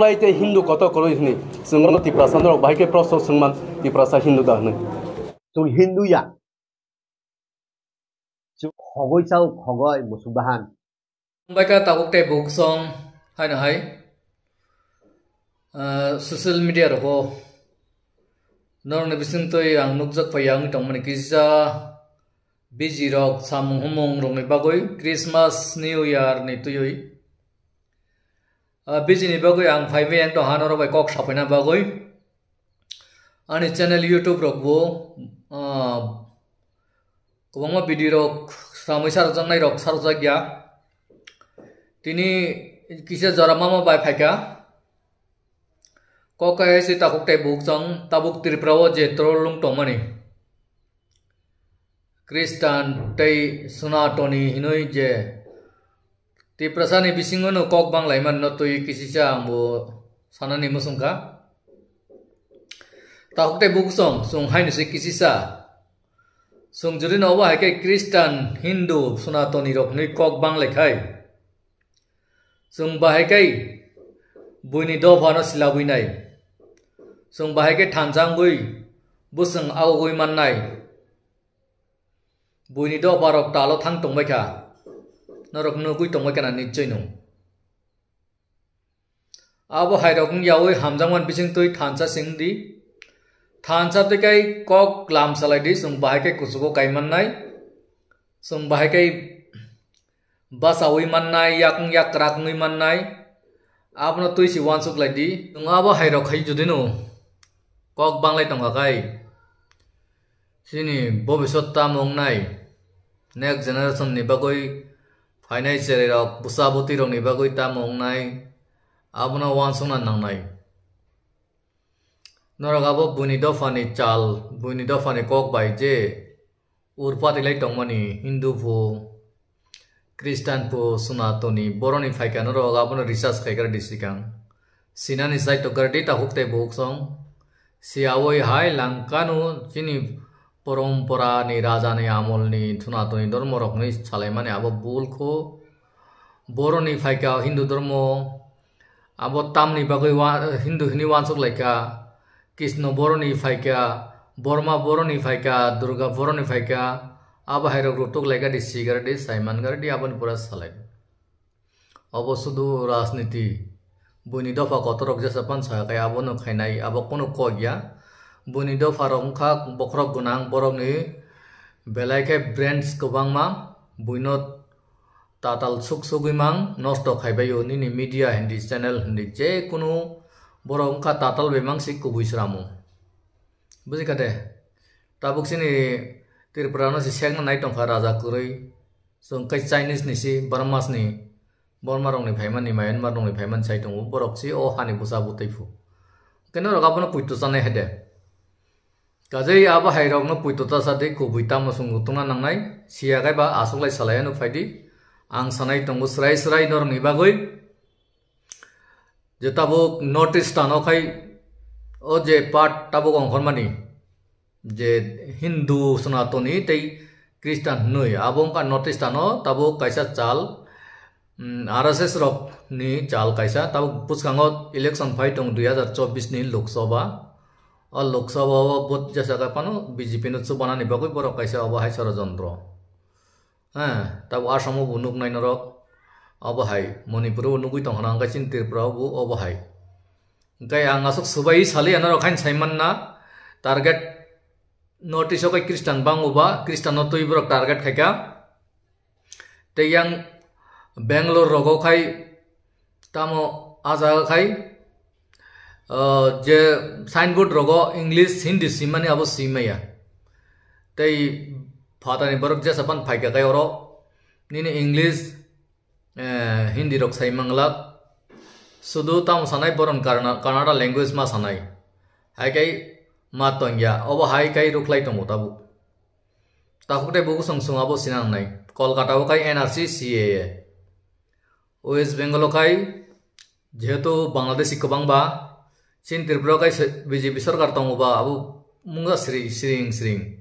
লাই তে হিন্দু কত কল হিনি সঙ্গন তিপ্রা সন্দর ভাইকে প্রস সঙ্গমান তিপ্রা সা হিন্দু দা হনি তো হিন্দু ইয়া চু খগই চাও খগই মসু বাহান বাইকা তাগুক তে বুক সং হাই না হাই সোশ্যাল মিডিয়া রব নর নবিসিন তো ইয়াং নুক জক পয়াং টং মানে কিজা বিজি রক সামহুমং রং এবাগই ক্রিসমাস নিউ ইয়ার নি তুই হই बिजनी बगै आं फाइभ एन दो हानो रबाय कक सफैना बगै आंनि चेनेल युटुब रगबो गोबांबा बिदि रग सामै सारजांनाय रग सारजा गया तिनि किसे जरा मा मा बायफाइका कक आइसि ताकुकटाइ बुक जं ताबुक त्रिप्राव जे त्रलुं टमानि ख्रिस्टान तै सुना टनि हिनै जे ti prasani bisingo no kok bang laiman no tui kisi cha bo sanani musung ka ta hokte buksong sung hain se kisi sa sung juri no wa ke christian hindu sunatoni rok ni kok bang lekhai sung ba hekai buini do phano sila buinai sung ba hekai thanjang bui busung au goi man nai buini do parok talo thang tong bai kha norok nugui tongoi kana nichoi nung abo hairok yawi hamjangwan bising tui thansa sing di thansa tui kai kok lam salai di sung bahai kai kusuko kai mannai sung bahai kai basawi mannai yakung yak rakungui mannai আপনার তুই C1 সুক লাইদি নঙাবো হাইর খাই যদি no cock বাংলাই টঙ্গাকাই সিনি ভবিষ্যৎ তামং নাই next generation নিবাগৈ ফাইনাই চেরাইরক বুসাবতি রং নিবাগুই তাম অংনাই আবনা one সংনা নাংনাই নরক আবো বুনি দফানি চাল বুনি দফানি কক বাই যে লাই টংমানি হিন্দু ভো খ্রিস্টান ভো সনাতনী বরনি ফাইকা নরক আবনো রিসার্চ খাইকার ডিসিকাং সিনানি সাইটো টকার ডি তাহুক তাই বহুক সং সিয়াওই হাই লাঙ্কানু চিনি পৰম্পৰানি ৰাজানি আমলনি ধুনাতনি ধৰ্ম ৰকনি চালাইমানে আব বুলখ বড়নি ফাইকা হিন্দু ধৰ্ম আব তামনি বাকৈ হিন্দুখিনি ৱানচক লাইকা কৃষ্ণ বড়নি ফাইকা বৰমা বড়নি ফাইকা দুৰ্গা বড়নি ফাইকা আব হাইৰক ৰতক লাইকা দি চিগাৰেট দি চাইমান গাৰেট দি আবনি পৰা চালাই অব শুধু ৰাজনীতি বৈনি দফা কত ৰক যে চাপান চাহাকাই আবনো খাই নাই আব কোনো ক গিয়া buni do farong kha bokrok gunang borok ni belai ke brands kobangma buinot tatal suk sugimang nosto khaibayo ni ni media hindi channel hindi je kuno borok kha tatal bemang sikku buisramu buji kate tabuk sini tirpurano si sekna nai tongkha raja kurui songkai chinese ni si burmas ni borma rong ni phaiman ni mayanmar rong ni phaiman chai tongo borok si o hani busa butaifu কেন রকাবনো পুত্র জানে হেদে কাজে আব হাইরক পৈততা সাদে কবিতা মসং গুতুনা নাই সিয়াকাই বা আসলাই সালায়ানো ফাইদি আং সানাই টঙ্গু স্রাই স্রাই নর নিবাগই যে তাবুক নর্থ ইস্ট খাই ও যে পাঠ তাবুক অঙ্কনমানি যে হিন্দু সনাতনি তেই খ্রিস্টান নই আবংকা নর্থ ইস্টানো তাবো কাইসা চাল আর এস এস রক নি চাল কাইসা তাবো পুচকাঙত ইলেকশন ফাইট দুই হাজার চব্বিশ নি লোকসভা আৰু লোকসভা বুথ যে চাগাপানো বিজেপিনো চুবানা নিবাকৈ পৰ কৈছে অবহাই ষড়যন্ত্ৰ হা তাৰ আসামো বনুক নাই নৰক অবহাই মণিপুৰো বনুকুই তহনা চিন ত্ৰিপুৰাও অবহাই গাই আঙাচক চুবাই চালি আনৰ অখান চাইমান না টাৰ্গেট নৰ্থ খ্ৰীষ্টান বাংবা খ্ৰীষ্টানত টাৰ্গেট খাইকা তেয়াং বেংগলোৰ ৰগ খাই তামো আজাগ খায় যে চাইনবোৰ্ড ৰ'ব ইংলিছ হিন্দী চিমানে আব চিমাইয়া তাই ফাটানি বৰক যে চাপান ফাইকাকাই অৰ নিনে ইংলিছ হিন্দী ৰক চাই মাংলাক চুদু তাম চানাই বৰণ কাৰণ কানাডা লেংগুৱেজ মা চানাই হাইকাই মাত টংগীয়া অব হাইকাই ৰখলাই টং তাবো তাকোতে বহু চংচং আব চিনা নাই কলকাতাও কাই এন আৰ চি চি এ ৱেষ্ট বেংগলকাই যিহেতু বাংলাদেশী কবাং বা sin tripura kai bjp sarkar tongoba abu munga sri sring sring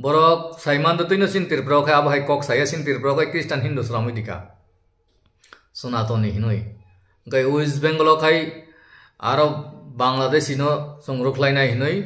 borok saiman do tuino sin tripura kai abu hai kok saya sin tripura kai kristan hindu sramui dika sunatoni hinui gai west bengal kai aro bangladesh ino songrok lai nai hinui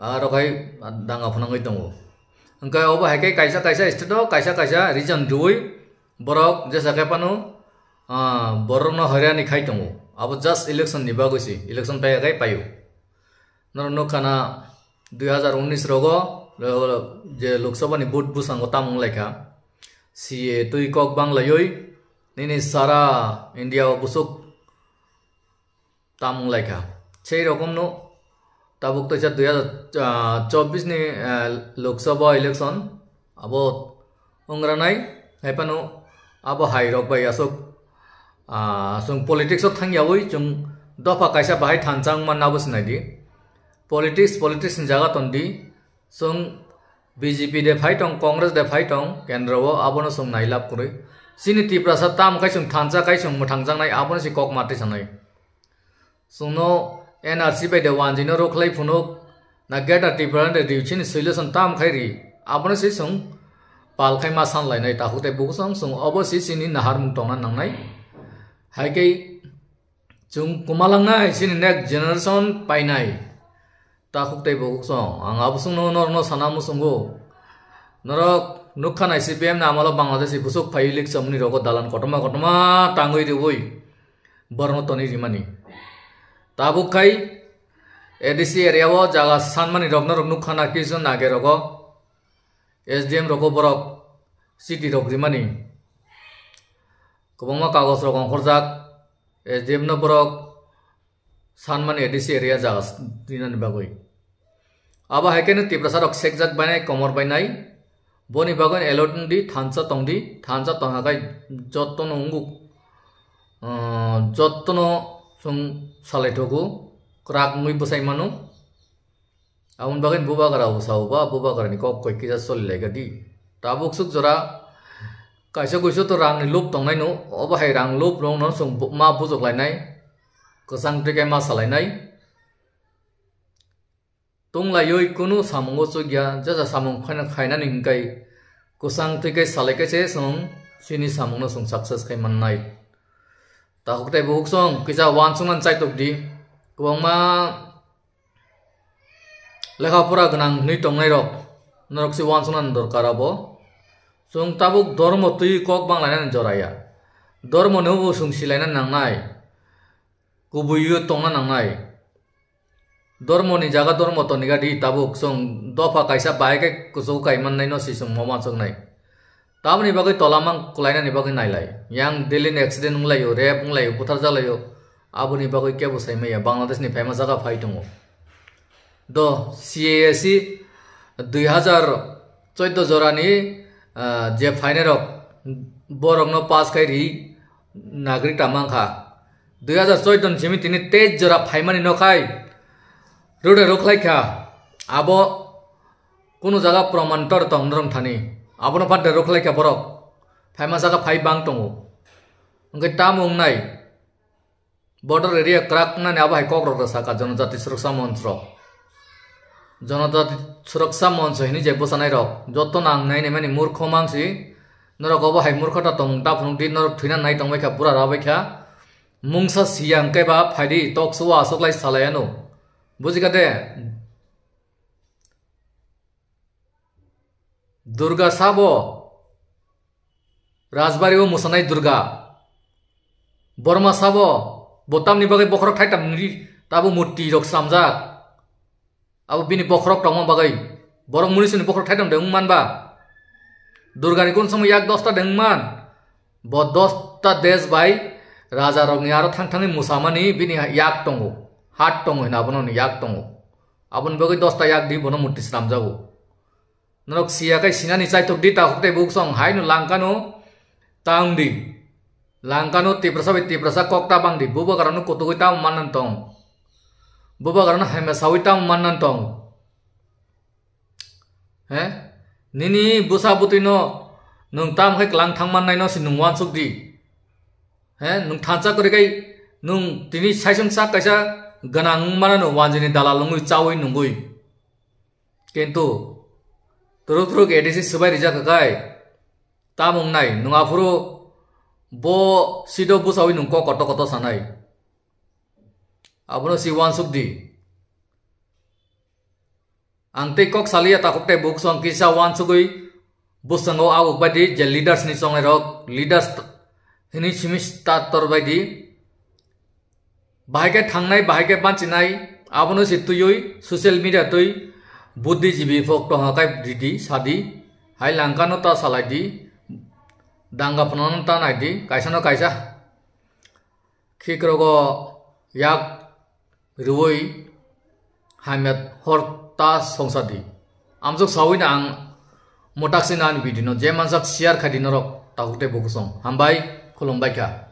aro kai danga phonangoi tongo engkai obo hai kai kaisa kaisa state kaisa kaisa region dui borok jesa kai panu বৰণ হৰিয়ানী খাই তমো আৰু just election নিবা গৈছে election পাই একাই পায়ো নহয় নকানা দুহেজাৰ ঊনৈছ ৰগ যে লোকসভা নি বুট বুচাং তামোং লেখা চি এ তুই কক বাংলাই নি সারা ইন্ডিয়া বুসুক তামোং লেখা সেই রকম নো তাবুক তো হাজার চব্বিশ নি লোকসভা ইলেকশন আবো উংরা নাই হাইপানো আবো হাইরক বাই আসুক जों পলিটিক্স থাকি जों दफा कायसा बाहाय थानसां मान्नाबो सिनायदि পলিটিক্স पलिटिक्स नि जागा तन्दि বিজেপি দেফাই টং কংগ্রেস দেফাই টং কেন্দ্র আবনো সং নাই করে সিনি টিপ্রাসা তাম কাই সং থানসা কাই সং থাংজাংনাই কক মাতে সানাই সুনো এনআরসি বাইদে ওয়ানজিনো রোখলাই ফুনুক না গেটা টিপ্রান ডিউটি সৈলেসন তাম খাই রি আবনো সে সং পালখাইমা সানলাইনাই তাহুতে বুক সং অবশ্যই সিনি নাহার মুং টংনা হাইকে যোন কমালাংনা হৈছিল নেক্সট জেনেৰেশ্যন পাই নাই তাক তাই বহুত চাওঁ আং আবচোন নৰ চানামো চংগো নৰক নোখা নাই চি পি এম নাম অলপ বাংলাদেশ ইভুচক ফাইল লিখ চামনি ৰগত দালান কটমা কটমা টাঙৈ দিবই বৰ্ণ তনি যিমানী তাবুক খাই এ ডি চি এৰিয়াব জাগা চানমানি ৰগ্ন ৰগ নোখা নাকিছোঁ নাগে ৰগ এছ ডি এম ৰগ বৰক চি ৰগ যিমানী गोबांमा कागज रकम हरजाक एसडिएमनो बरक सानमानि एडिसि एरिया जागास दिनानि बागै आबा हाइकेनो तिब्रासारक सेकजाक बायनाय कमर बायनाय बनि बागन एलडि थानसा तंदि थानसा तंहाखाय जत्तन उंगुक जत्तन जों सालायथगु क्राक मुइ बसाय मानु আমন বাগেন বুবাগারা বসাও বা বুবাগারানি কক কই কিজা চলি লাগা দি তাবুক সুক জরা cái số cái số tôi rằng lúc tổng này nữa ở bên hay rằng lúc luôn nó sùng bộ ma bút dục lại này có sang cái cái ma sờ lại này tung lại rồi cô nu samong ngô số ya chắc là samong khai khai năng những cái có sang cái cái sờ lại cái chế song xin đi samong nó sùng success cái màn này ta học đại bốc song cái giờ one song ăn chạy tục đi có cô mà lekha pura ganang ni tong này rồi nó sẽ one song ăn được cả rồi চুং তাবুক ধর্ম তুই cock বাংলাইনান জরায়া ধর্ম নেব সুংসিলাইনা নাংনাই গুবুইও টংনা নাংনাই ধর্মনি জাগা ধর্ম তনিগা দি তাবুক চং দফা কাইসা বাইকে কুচৌ কাইমাননাই ন সিসং মমা চংনাই তামনি বাকি তলামাং কলাইনানি বাকি নাইলাই ইয়াং দিল্লিন এক্সিডেন্ট মুলাইও রেপ মুলাইও বুথার জালাইও আবুনি বাকি কে বুসাই মাইয়া বাংলাদেশনি ফাইমা জাগা ফাই দङ দ সিএএসি দুই হাজার চৈদ্দ জরানি je final বরং borok no নাগরিক khai দুই হাজার tamang সিমি তিনি তেজ simi tini নখাই jora phaimani no khai রোডে রোখ লাইখা আব কোনো জায়গা প্রমাণটর তংরং থানি আবনো ফাদে রোখ বরক ফাইমা জায়গা ফাই বাং টঙ্গো ওকে টাম নাই বর্ডার এরিয়া ক্রাক না আবহাই কক্রক সাকা জনজাতি সুরক্ষা মন্ত্র জনতা সুরক্ষা মঞ্চ হিনি জেব সানাই রক যত নাই নেমানি মূর্খ মাংসি নরক অব হাই মূর্খটা টংটা ফুনুক দি নরক থুইনা নাই তংবাইখা পুরা রাবাইখা মুংসা সিয়াং কাইবা ফাইডি টক সো আসক লাই সালায়ানো বুঝিকা দে দুর্গা সাব রাজবাড়ি ও মুসানাই দুর্গা বর্মা সাব বোতামনি বাগে বখরক ঠাই তাবো মূর্তি রক সামজাক अब बिनि बखरक टंग बगै बरक मुनिसिनि बखरक थाइदम दं मानबा दुर्गानि कोन समय याक दसता दं मान ब दसता देश बाय राजा रंनि आरो थांथाङै मुसामानि बिनि याक दङ हाट दङ होना बननि याक दङ आबन बगै दसता याक दि बन मुर्ति साम जागौ नरक सियाकै सिनानि चाइथक दि ता हकते बुक सं हाइनु लांकानो ताउंदि लांकानो तिब्रसा बे तिब्रसा कक्ता बांदि बुबो कारनो कतगै ताम मानन तं বাবা কারণ হেমে সাউটা মান্নান্ত হ্যাঁ নিনি বসা বুতিন নাম হয় ক্লাং থাং মান্নাই নুয়ান সুখ দি হ্যাঁ নানচা করে গাই নিনি সাইসং সা কাইসা গান মানানো মানজিনি দালা লুই চাউই নুই কিন্তু ত্রুক ত্রুক এডিসি সবাই রিজা কাকায় তামুং নাই নাফুরো ব সিডো বসাউই নক কত কত সানায় આપણો શિવાંશુદ્ધિ આંતેકોક સાલી તા કોકટે બુક સોંગ કિસા વાંસુગઈ বুসঙ্গ আগক বাদি যে লিডার্স নি সঙ্গে রক লিডার্স হিনি সিমিস তার বাদি বাহাইকে থাংনাই বাহাইকে বাঁচিনাই আবনো সে তুই সোশ্যাল মিডিয়া তুই বুদ্ধিজীবী ফক টহাকাই দিদি সাদি হাই লাঙ্কানো তা সালাই দি দাঙ্গা ফনানো তা নাই দি কাইসানো কাইসা খিক রগ ইয়াক rwoi hamiat horta songsadi amjok sawin ang motaksi nan bidino je mansak share khadino rok tahute bokusong hambai khulumbai ka